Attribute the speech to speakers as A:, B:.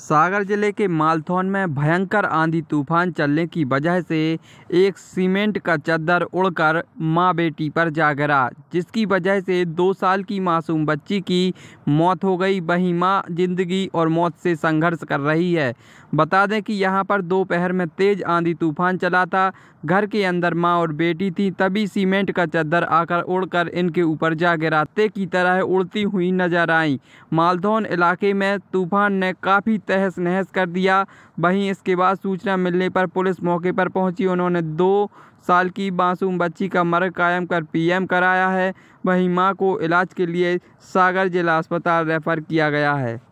A: सागर जिले के मालथौन में भयंकर आंधी तूफान चलने की वजह से एक सीमेंट का चद्दर उड़कर मां बेटी पर जा गिरा जिसकी वजह से दो साल की मासूम बच्ची की मौत हो गई वहीं मां जिंदगी और मौत से संघर्ष कर रही है बता दें कि यहां पर दोपहर में तेज़ आंधी तूफान चला था घर के अंदर माँ और बेटी थी तभी सीमेंट का चादर आकर उड़कर इनके ऊपर जा गिरा ते की तरह उड़ती हुई नजर आई मालधौन इलाके में तूफान ने काफ़ी तहस नहस कर दिया वहीं इसके बाद सूचना मिलने पर पुलिस मौके पर पहुंची उन्होंने दो साल की मासूम बच्ची का मर्ग कायम कर पीएम कराया है वहीं मां को इलाज के लिए सागर जिला अस्पताल रेफर किया गया है